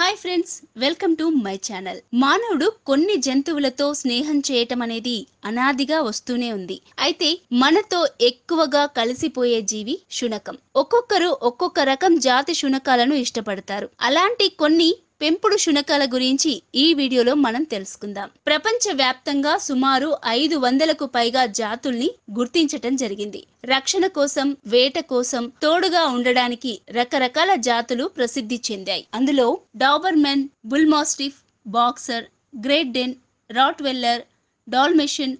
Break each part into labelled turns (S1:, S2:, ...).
S1: hi friends welcome to my channel మానవుడు కొన్ని జంతువులతో స్నేహం చేయటం అనేది అనాదిగా వస్తూనే ఉంది అయితే మనతో ఎక్కువగా కలిసిపోయే జీవి శునకం ఒక్కొక్కరు ఒక్కొక్క రకం జాతి శునకాలను ఇష్టపడతారు అలాంటి కొన్ని పెంపుడు శునకాల గురించి ఈ వీడియోలో మనం తెలుసుకుందాం ప్రపంచ వ్యాప్తంగా సుమారు ఐదు వందలకు పైగా జాతుల్ని గుర్తించటం జరిగింది రక్షణ కోసం వేట కోసం తోడుగా ఉండడానికి రకరకాల జాతులు ప్రసిద్ధి చెందాయి అందులో Doberman bullmastiff boxer Great Dane Rottweiler Dalmatian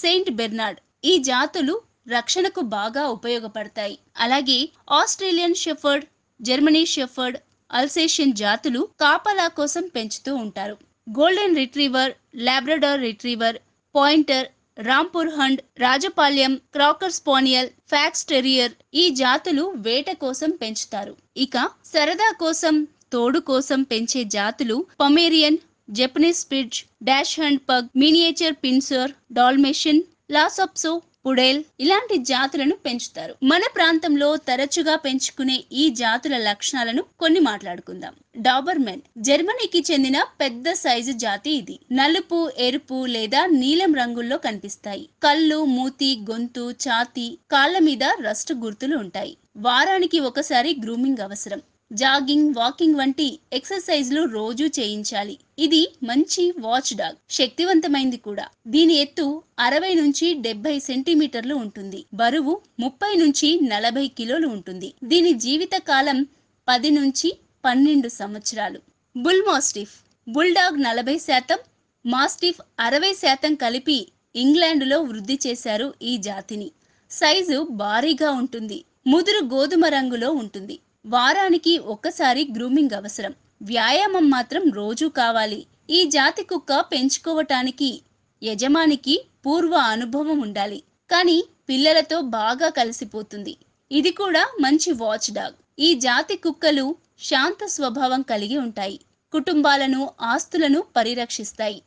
S1: Saint Bernard ఈ జాతులు రక్షణకు బాగా ఉపయోగపడతాయి అలాగే Australian Shepherd Germany Shepherd Alsatian జాతులు కాపలా కోసం పెంచుతూ ఉంటారు golden retriever Labrador retriever pointer Rampur hound Rajapalayam cocker spaniel fox terrier ఈ జాతులు వేట కోసం పెంచుతారు ఇక సరదా కోసం తోడు కోసం పెంచే జాతులు Pomeranian Japanese Spitz dachshund pug miniature pinscher Dalmatian Lhasa Apso poodle ఇలాంటి జాతులను పెంచుతారు మన ప్రాంతంలో తరచుగా పెంచుకునే ఈ జాతుల లక్షణాలను కొన్ని మాట్లాడుకుందాం డాబర్మెన్ జర్మనీకి చెందిన పెద్ద సైజు జాతి ఇది నలుపు ఎరుపు లేదా నీలం రంగుల్లో కనిపిస్తాయి కళ్ళు మూతి గొంతు ఛాతి కాళ్ళ మీద రస్ట్ గుర్తులు ఉంటాయి వారానికి ఒకసారి గ్రూమింగ్ అవసరం జాగింగ్ వాకింగ్ వంటి ఎక్సర్సైజ్లు రోజు చేయించాలి ఇది మంచి వాచ్ డాగ్ శక్తివంతమైంది కూడా దీని ఎత్తు అరవై నుంచి డెబ్బై సెంటీమీటర్లు ఉంటుంది బరువు ముప్పై నుంచి నలభై కిలోలు ఉంటుంది దీని జీవిత కాలం పది నుంచి పన్నెండు సంవత్సరాలు బుల్ మాస్టిఫ్ బుల్డాగ్ నలభై శాతం మాస్టిఫ్ అరవై శాతం కలిపి ఇంగ్లాండ్లో వృద్ధి చేశారు ఈ జాతిని సైజు భారీగా ఉంటుంది ముదురు గోధుమ రంగులో ఉంటుంది వారానికి ఒక్కసారి గ్రూమింగ్ అవసరం వ్యాయామం మాత్రం రోజూ కావాలి ఈ జాతి కుక్క పెంచుకోవటానికి యజమానికి పూర్వ అనుభవం ఉండాలి కానీ పిల్లలతో బాగా కలిసిపోతుంది ఇది కూడా మంచి వాచ్ డాగ్ ఈ జాతి కుక్కలు శాంత స్వభావం కలిగి ఉంటాయి కుటుంబాలను ఆస్తులను పరిరక్షిస్తాయి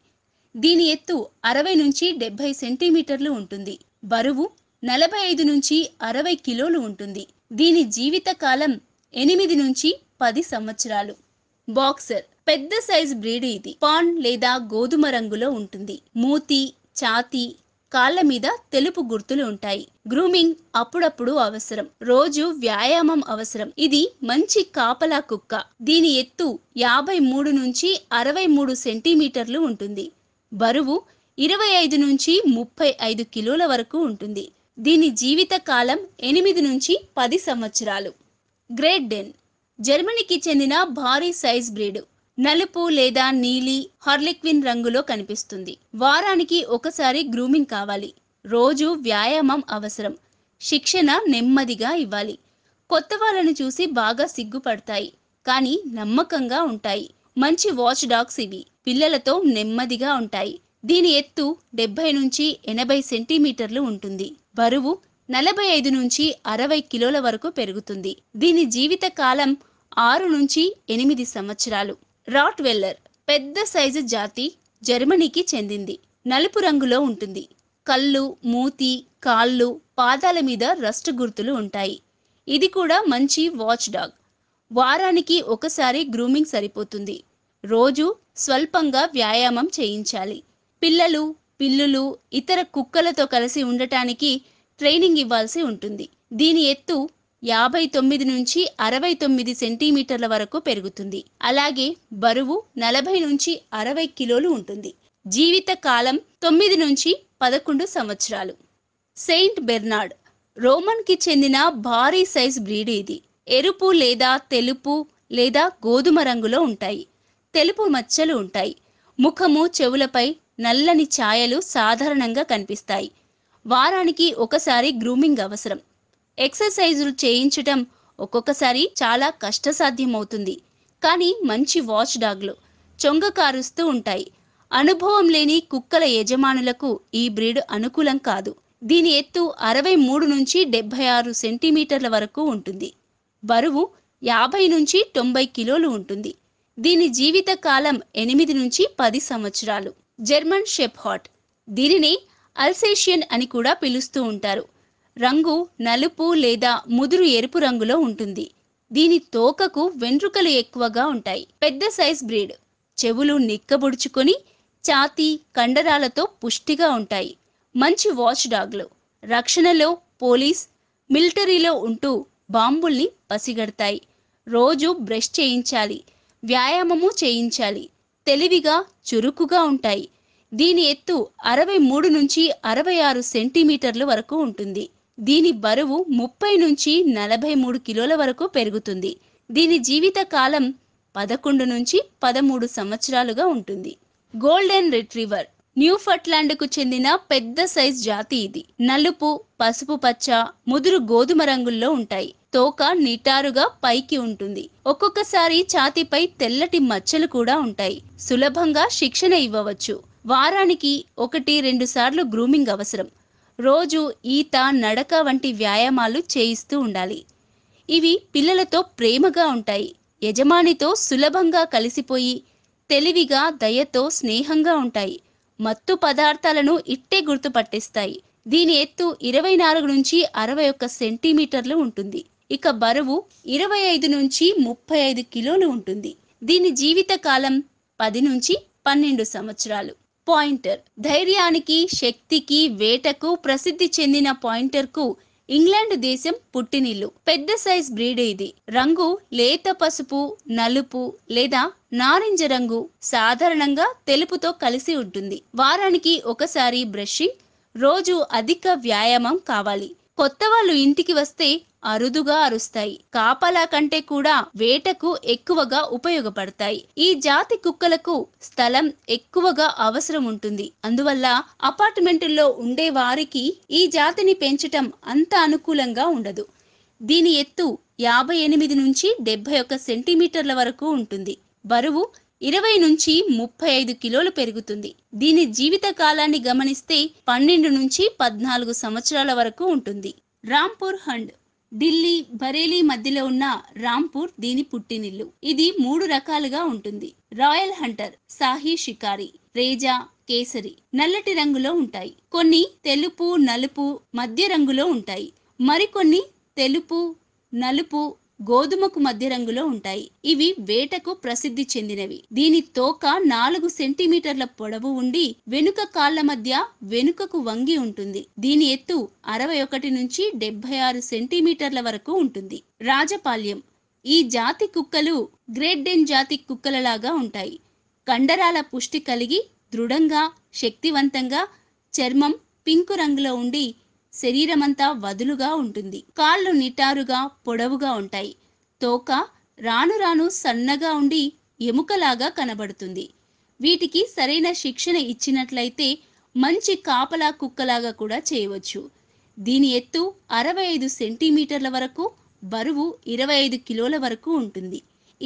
S1: దీని ఎత్తు అరవై నుంచి డెబ్బై సెంటీమీటర్లు ఉంటుంది బరువు నలభై ఐదు నుంచి అరవై కిలోలు ఉంటుంది దీని కాలం ఎనిమిది నుంచి పది సంవత్సరాలు బాక్సర్ పెద్ద సైజ్ బ్రీడ్ ఇది పాన్ లేదా గోధుమ రంగులో ఉంటుంది మూతి ఛాతి కాళ్ళ మీద తెలుపు గుర్తులు ఉంటాయి గ్రూమింగ్ అప్పుడప్పుడు అవసరం రోజు వ్యాయామం అవసరం ఇది మంచి కాపలా కుక్క దీని ఎత్తు యాభై మూడు నుంచి అరవై మూడు సెంటీమీటర్లు ఉంటుంది బరువు ఇరవై ఐదు నుంచి ముప్పై ఐదు కిలోల వరకు ఉంటుంది దీని జీవిత కాలం ఎనిమిది నుంచి పది సంవత్సరాలు గ్రేట్ డెన్ జర్మనీకి చెందిన భారీ సైజ్ బ్రీడ్ నలుపు లేదా నీలి హార్లిక్విన్ రంగులో కనిపిస్తుంది వారానికి ఒకసారి గ్రూమింగ్ కావాలి రోజు వ్యాయామం అవసరం శిక్షణ నెమ్మదిగా ఇవ్వాలి కొత్త వాళ్ళను చూసి బాగా సిగ్గుపడతాయి కానీ నమ్మకంగా ఉంటాయి మంచి వాచ్ డాగ్స్ ఇవి పిల్లలతో నెమ్మదిగా ఉంటాయి దీని ఎత్తు డెబ్బై నుంచి ఎనభై సెంటీమీటర్లు ఉంటుంది బరువు నలభై ఐదు నుంచి అరవై కిలోల వరకు పెరుగుతుంది దీని జీవిత కాలం ఆరు నుంచి ఎనిమిది సంవత్సరాలు రాట్ వెల్లర్ పెద్ద సైజు జాతి జర్మనీకి చెందింది నలుపు రంగులో ఉంటుంది కళ్ళు మూతి కాళ్ళు పాదాల మీద రస్ట్ గుర్తులు ఉంటాయి ఇది కూడా మంచి వాచ్ డాగ్ వారానికి ఒకసారి గ్రూమింగ్ సరిపోతుంది రోజు స్వల్పంగా వ్యాయామం చేయించాలి పిల్లలు పిల్లులు ఇతర కుక్కలతో కలిసి ఉండటానికి ట్రైనింగ్ ఇవ్వాల్సి ఉంటుంది దీని ఎత్తు యాభై తొమ్మిది నుంచి అరవై తొమ్మిది సెంటీమీటర్ల వరకు పెరుగుతుంది అలాగే బరువు నలభై నుంచి అరవై కిలోలు ఉంటుంది జీవిత కాలం తొమ్మిది నుంచి పదకొండు సంవత్సరాలు సెయింట్ బెర్నార్డ్ రోమన్కి చెందిన భారీ సైజ్ బ్రీడ్ ఇది ఎరుపు లేదా తెలుపు లేదా గోధుమ రంగులో ఉంటాయి తెలుపు మచ్చలు ఉంటాయి ముఖము చెవులపై నల్లని ఛాయలు సాధారణంగా కనిపిస్తాయి వారానికి ఒకసారి గ్రూమింగ్ అవసరం ఎక్సర్సైజులు చేయించటం ఒక్కొక్కసారి చాలా కష్టసాధ్యమవుతుంది కానీ మంచి వాచ్ డాగ్లు చొంగ కారుస్తూ ఉంటాయి అనుభవం లేని కుక్కల యజమానులకు ఈ బ్రీడ్ అనుకూలం కాదు దీని ఎత్తు అరవై మూడు నుంచి డెబ్బై ఆరు సెంటీమీటర్ల వరకు ఉంటుంది బరువు యాభై నుంచి తొంభై కిలోలు ఉంటుంది దీని జీవిత కాలం ఎనిమిది నుంచి పది సంవత్సరాలు జర్మన్ షెప్హాట్ దీనిని అల్సేషియన్ అని కూడా పిలుస్తూ ఉంటారు రంగు నలుపు లేదా ముదురు ఎరుపు రంగులో ఉంటుంది దీని తోకకు వెంట్రుకలు ఎక్కువగా ఉంటాయి పెద్ద సైజ్ బ్రీడ్ చెవులు నిక్కబుడుచుకొని ఛాతీ కండరాలతో పుష్టిగా ఉంటాయి మంచి వాచ్ డాగ్లు రక్షణలో పోలీస్ మిలిటరీలో ఉంటూ బాంబుల్ని పసిగడతాయి రోజు బ్రష్ చేయించాలి వ్యాయామము చేయించాలి తెలివిగా చురుకుగా ఉంటాయి దీని ఎత్తు అరవై మూడు నుంచి అరవై ఆరు సెంటీమీటర్ల వరకు ఉంటుంది దీని బరువు ముప్పై నుంచి నలభై మూడు కిలోల వరకు పెరుగుతుంది దీని జీవిత కాలం పదకొండు నుంచి పదమూడు సంవత్సరాలుగా ఉంటుంది గోల్డెన్ రిట్రీవర్ ఫట్లాండ్కు చెందిన పెద్ద సైజ్ జాతి ఇది నలుపు పసుపు పచ్చ ముదురు గోధుమ రంగుల్లో ఉంటాయి తోక నిటారుగా పైకి ఉంటుంది ఒక్కొక్కసారి ఛాతిపై తెల్లటి మచ్చలు కూడా ఉంటాయి సులభంగా శిక్షణ ఇవ్వవచ్చు వారానికి ఒకటి రెండు సార్లు గ్రూమింగ్ అవసరం రోజు ఈత నడక వంటి వ్యాయామాలు చేయిస్తూ ఉండాలి ఇవి పిల్లలతో ప్రేమగా ఉంటాయి యజమానితో సులభంగా కలిసిపోయి తెలివిగా దయతో స్నేహంగా ఉంటాయి మత్తు పదార్థాలను ఇట్టే గుర్తుపట్టేస్తాయి దీని ఎత్తు ఇరవై నాలుగు నుంచి అరవై ఒక్క సెంటీమీటర్లు ఉంటుంది ఇక బరువు ఇరవై ఐదు నుంచి ముప్పై ఐదు కిలోలు ఉంటుంది దీని జీవిత కాలం పది నుంచి పన్నెండు సంవత్సరాలు పాయింటర్ ధైర్యానికి శక్తికి వేటకు ప్రసిద్ధి చెందిన పాయింటర్కు ఇంగ్లాండ్ దేశం పుట్టినిల్లు పెద్ద సైజ్ బ్రీడ్ ఇది రంగు లేత పసుపు నలుపు లేదా నారింజ రంగు సాధారణంగా తెలుపుతో కలిసి ఉంటుంది వారానికి ఒకసారి బ్రషింగ్ రోజు అధిక వ్యాయామం కావాలి కొత్త వాళ్ళు ఇంటికి వస్తే అరుదుగా అరుస్తాయి కాపలా కంటే కూడా వేటకు ఎక్కువగా ఉపయోగపడతాయి ఈ జాతి కుక్కలకు స్థలం ఎక్కువగా అవసరం ఉంటుంది అందువల్ల అపార్ట్మెంటుల్లో ఉండే వారికి ఈ జాతిని పెంచటం అంత అనుకూలంగా ఉండదు దీని ఎత్తు యాభై ఎనిమిది నుంచి డెబ్బై ఒక్క సెంటీమీటర్ల వరకు ఉంటుంది బరువు ఇరవై నుంచి ముప్పై ఐదు కిలోలు పెరుగుతుంది దీని జీవిత కాలాన్ని గమనిస్తే పన్నెండు నుంచి పద్నాలుగు సంవత్సరాల వరకు ఉంటుంది రాంపూర్ హండ్ ఢిల్లీ బరేలీ మధ్యలో ఉన్న రాంపూర్ దీని పుట్టినిల్లు ఇది మూడు రకాలుగా ఉంటుంది రాయల్ హంటర్ సాహి షికారి రేజా కేసరి నల్లటి రంగులో ఉంటాయి కొన్ని తెలుపు నలుపు మధ్య రంగులో ఉంటాయి మరికొన్ని తెలుపు నలుపు గోధుమకు మధ్య రంగులో ఉంటాయి ఇవి వేటకు ప్రసిద్ధి చెందినవి దీని తోక నాలుగు సెంటీమీటర్ల పొడవు ఉండి వెనుక కాళ్ల మధ్య వెనుకకు వంగి ఉంటుంది దీని ఎత్తు అరవై ఒకటి నుంచి డెబ్బై ఆరు సెంటీమీటర్ల వరకు ఉంటుంది రాజపాల్యం ఈ జాతి కుక్కలు గ్రేట్ డెన్ జాతి కుక్కలలాగా ఉంటాయి కండరాల పుష్టి కలిగి దృఢంగా శక్తివంతంగా చర్మం పింకు రంగులో ఉండి శరీరమంతా వదులుగా ఉంటుంది కాళ్ళు నిటారుగా పొడవుగా ఉంటాయి తోక రాను రాను సన్నగా ఉండి ఎముకలాగా కనబడుతుంది వీటికి సరైన శిక్షణ ఇచ్చినట్లయితే మంచి కాపలా కుక్కలాగా కూడా చేయవచ్చు దీని ఎత్తు అరవై ఐదు సెంటీమీటర్ల వరకు బరువు ఇరవై ఐదు కిలోల వరకు ఉంటుంది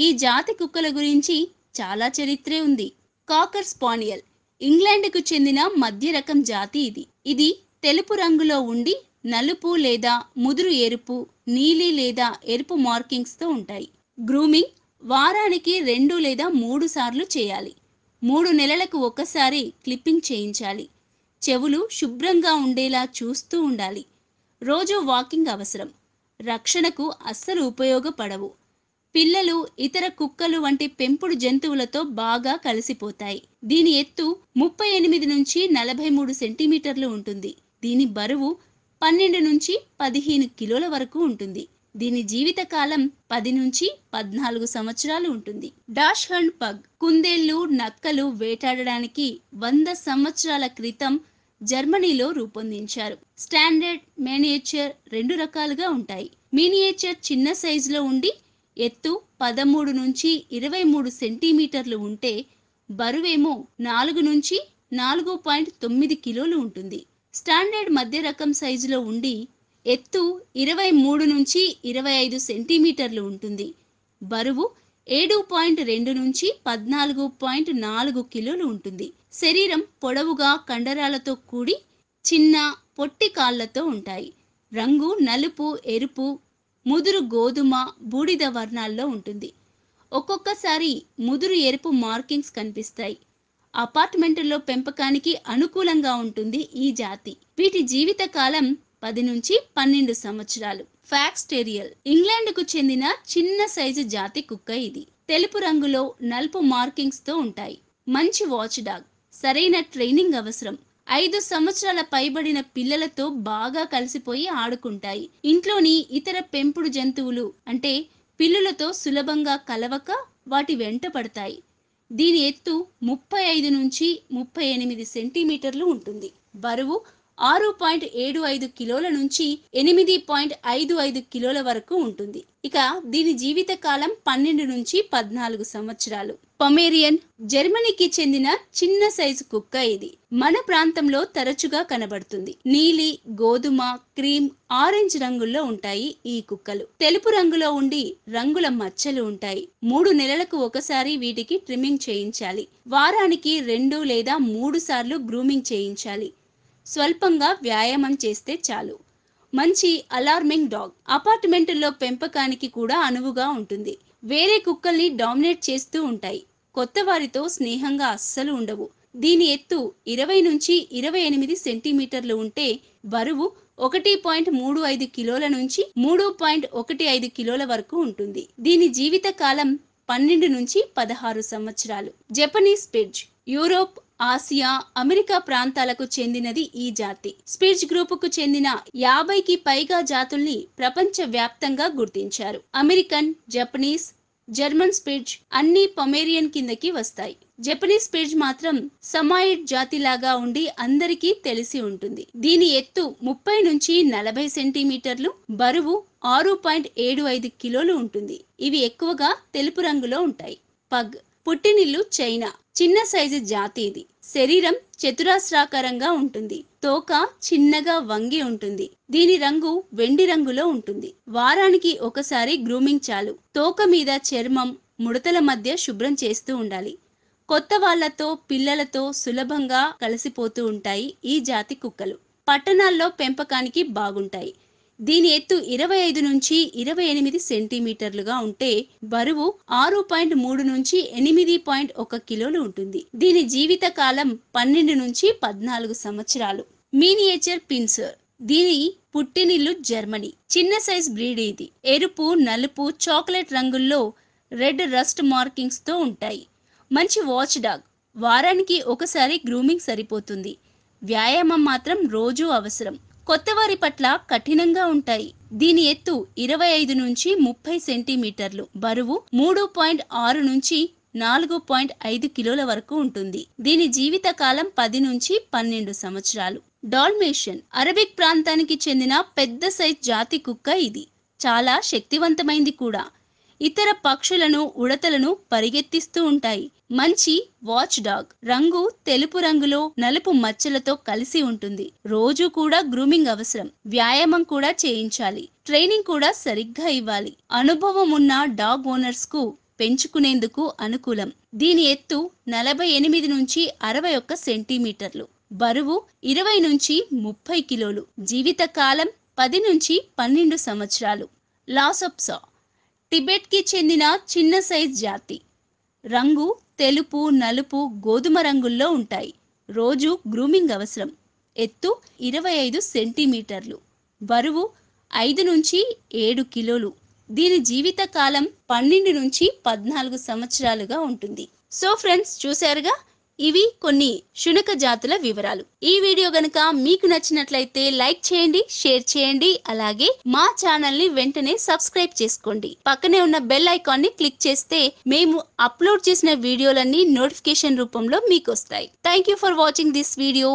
S1: ఈ జాతి కుక్కల గురించి చాలా చరిత్రే ఉంది కాకర్ స్పానియల్ ఇంగ్లాండ్కు చెందిన మధ్య రకం జాతి ఇది ఇది తెలుపు రంగులో ఉండి నలుపు లేదా ముదురు ఎరుపు నీలి లేదా ఎరుపు మార్కింగ్స్తో ఉంటాయి గ్రూమింగ్ వారానికి రెండు లేదా మూడు సార్లు చేయాలి మూడు నెలలకు ఒకసారి క్లిప్పింగ్ చేయించాలి చెవులు శుభ్రంగా ఉండేలా చూస్తూ ఉండాలి రోజు వాకింగ్ అవసరం రక్షణకు అస్సలు ఉపయోగపడవు పిల్లలు ఇతర కుక్కలు వంటి పెంపుడు జంతువులతో బాగా కలిసిపోతాయి దీని ఎత్తు ముప్పై ఎనిమిది నుంచి నలభై మూడు సెంటీమీటర్లు ఉంటుంది దీని బరువు పన్నెండు నుంచి పదిహేను కిలోల వరకు ఉంటుంది దీని జీవితకాలం పది నుంచి పద్నాలుగు సంవత్సరాలు ఉంటుంది డాష్ హండ్ పగ్ కుందేళ్లు నక్కలు వేటాడడానికి వంద సంవత్సరాల క్రితం జర్మనీలో రూపొందించారు స్టాండర్డ్ మేనియేచర్ రెండు రకాలుగా ఉంటాయి మినియేచర్ చిన్న సైజులో ఉండి ఎత్తు పదమూడు నుంచి ఇరవై మూడు సెంటీమీటర్లు ఉంటే బరువేమో నాలుగు నుంచి నాలుగు పాయింట్ తొమ్మిది కిలోలు ఉంటుంది స్టాండర్డ్ మధ్య రకం సైజులో ఉండి ఎత్తు ఇరవై మూడు నుంచి ఇరవై ఐదు సెంటీమీటర్లు ఉంటుంది బరువు ఏడు పాయింట్ రెండు నుంచి పద్నాలుగు పాయింట్ నాలుగు కిలోలు ఉంటుంది శరీరం పొడవుగా కండరాలతో కూడి చిన్న పొట్టి కాళ్లతో ఉంటాయి రంగు నలుపు ఎరుపు ముదురు గోధుమ బూడిద వర్ణాల్లో ఉంటుంది ఒక్కొక్కసారి ముదురు ఎరుపు మార్కింగ్స్ కనిపిస్తాయి అపార్ట్మెంట్లో పెంపకానికి అనుకూలంగా ఉంటుంది ఈ జాతి వీటి జీవిత కాలం పది నుంచి పన్నెండు సంవత్సరాలు ఫ్యాక్స్టేరియల్ ఇంగ్లాండ్కు చెందిన చిన్న సైజు జాతి కుక్క ఇది తెలుపు రంగులో నలుపు మార్కింగ్స్తో ఉంటాయి మంచి వాచ్ డాగ్ సరైన ట్రైనింగ్ అవసరం ఐదు సంవత్సరాల పైబడిన పిల్లలతో బాగా కలిసిపోయి ఆడుకుంటాయి ఇంట్లోని ఇతర పెంపుడు జంతువులు అంటే పిల్లులతో సులభంగా కలవక వాటి వెంట పడతాయి దీని ఎత్తు ముప్పై ఐదు నుంచి ముప్పై ఎనిమిది సెంటీమీటర్లు ఉంటుంది బరువు ఆరు పాయింట్ ఏడు ఐదు కిలోల నుంచి ఎనిమిది పాయింట్ ఐదు ఐదు కిలోల వరకు ఉంటుంది ఇక దీని జీవిత కాలం పన్నెండు నుంచి పద్నాలుగు సంవత్సరాలు పొమేరియన్ జర్మనీకి చెందిన చిన్న సైజు కుక్క ఇది మన ప్రాంతంలో తరచుగా కనబడుతుంది నీలి గోధుమ క్రీమ్ ఆరెంజ్ రంగుల్లో ఉంటాయి ఈ కుక్కలు తెలుపు రంగులో ఉండి రంగుల మచ్చలు ఉంటాయి మూడు నెలలకు ఒకసారి వీటికి ట్రిమ్మింగ్ చేయించాలి వారానికి రెండు లేదా మూడు సార్లు గ్రూమింగ్ చేయించాలి స్వల్పంగా వ్యాయామం చేస్తే చాలు మంచి అలార్మింగ్ డాగ్ అపార్ట్మెంట్లో పెంపకానికి కూడా అనువుగా ఉంటుంది వేరే కుక్కల్ని డామినేట్ చేస్తూ ఉంటాయి కొత్త వారితో స్నేహంగా అస్సలు ఉండవు దీని ఎత్తు ఇరవై నుంచి ఇరవై ఎనిమిది సెంటీమీటర్లు ఉంటే బరువు ఒకటి పాయింట్ మూడు ఐదు కిలోల నుంచి మూడు పాయింట్ ఒకటి ఐదు కిలోల వరకు ఉంటుంది దీని జీవిత కాలం పన్నెండు నుంచి పదహారు సంవత్సరాలు Japanese Spitz Europe Asia America ప్రాంతాలకు చెందినది ఈ జాతి స్పిర్జ్ గ్రూపుకు చెందిన యాభైకి పైగా జాతుల్ని ప్రపంచ వ్యాప్తంగా గుర్తించారు అమెరికన్ జపనీస్ జర్మన్ స్పిర్జ్ అన్ని పొమేరియన్ కిందకి వస్తాయి జపనీస్ స్పిర్జ్ మాత్రం సమాయిడ్ జాతిలాగా ఉండి అందరికీ తెలిసి ఉంటుంది దీని ఎత్తు ముప్పై నుంచి నలభై సెంటీమీటర్లు బరువు ఆరు పాయింట్ ఏడు ఐదు కిలోలు ఉంటుంది ఇవి ఎక్కువగా తెలుపు రంగులో ఉంటాయి పగ్ పుట్టినిల్లు చైనా చిన్న సైజు జాతి ఇది శరీరం చతురాస్రాకారంగా ఉంటుంది తోక చిన్నగా వంగి ఉంటుంది దీని రంగు వెండి రంగులో ఉంటుంది వారానికి ఒకసారి గ్రూమింగ్ చాలు తోక మీద చర్మం ముడతల మధ్య శుభ్రం చేస్తూ ఉండాలి కొత్త వాళ్లతో పిల్లలతో సులభంగా కలిసిపోతూ ఉంటాయి ఈ జాతి కుక్కలు పట్టణాల్లో పెంపకానికి బాగుంటాయి దీని ఎత్తు ఇరవై ఐదు నుంచి ఇరవై ఎనిమిది సెంటీమీటర్లుగా ఉంటే బరువు ఆరు పాయింట్ మూడు నుంచి ఎనిమిది పాయింట్ ఒక కిలోలు ఉంటుంది దీని జీవిత కాలం పన్నెండు నుంచి పద్నాలుగు సంవత్సరాలు మీనియేచర్ పిన్సర్ దీని పుట్టినిల్లు జర్మనీ చిన్న సైజ్ బ్రీడ్ ఇది ఎరుపు నలుపు చాక్లెట్ రంగుల్లో రెడ్ రస్ట్ మార్కింగ్స్ తో ఉంటాయి మంచి వాచ్ డాగ్ వారానికి ఒకసారి గ్రూమింగ్ సరిపోతుంది వ్యాయామం మాత్రం రోజూ అవసరం కొత్తవారి పట్ల కఠినంగా ఉంటాయి దీని ఎత్తు ఇరవై ఐదు నుంచి ముప్పై సెంటీమీటర్లు బరువు మూడు పాయింట్ ఆరు నుంచి నాలుగు పాయింట్ ఐదు కిలోల వరకు ఉంటుంది దీని జీవితకాలం పది నుంచి పన్నెండు సంవత్సరాలు డాల్మేషన్ అరబిక్ ప్రాంతానికి చెందిన పెద్ద సైజ్ జాతి కుక్క ఇది చాలా శక్తివంతమైంది కూడా ఇతర పక్షులను ఉడతలను పరిగెత్తిస్తూ ఉంటాయి మంచి వాచ్ డాగ్ రంగు తెలుపు రంగులో నలుపు మచ్చలతో కలిసి ఉంటుంది రోజు కూడా గ్రూమింగ్ అవసరం వ్యాయామం కూడా చేయించాలి ట్రైనింగ్ కూడా సరిగ్గా ఇవ్వాలి అనుభవం ఉన్న డాగ్ ఓనర్స్ కు పెంచుకునేందుకు అనుకూలం దీని ఎత్తు నలభై ఎనిమిది నుంచి అరవై ఒక్క సెంటీమీటర్లు బరువు ఇరవై నుంచి ముప్పై కిలోలు జీవితకాలం పది నుంచి పన్నెండు సంవత్సరాలు లాస్ ఆఫ్ సా టిబెట్కి చెందిన చిన్న సైజ్ జాతి రంగు తెలుపు నలుపు గోధుమ రంగుల్లో ఉంటాయి రోజు గ్రూమింగ్ అవసరం ఎత్తు ఇరవై ఐదు సెంటీమీటర్లు బరువు ఐదు నుంచి ఏడు కిలోలు దీని జీవిత కాలం పన్నెండు నుంచి పద్నాలుగు సంవత్సరాలుగా ఉంటుంది సో ఫ్రెండ్స్ చూశారుగా ఇవి కొన్ని శునక జాతుల వివరాలు ఈ వీడియో గనక మీకు నచ్చినట్లయితే లైక్ చేయండి షేర్ చేయండి అలాగే మా ఛానల్ ని వెంటనే సబ్స్క్రైబ్ చేసుకోండి పక్కనే ఉన్న బెల్ ఐకాన్ ని క్లిక్ చేస్తే మేము అప్లోడ్ చేసిన వీడియోలన్నీ నోటిఫికేషన్ రూపంలో మీకు వస్తాయి thank you for watching this video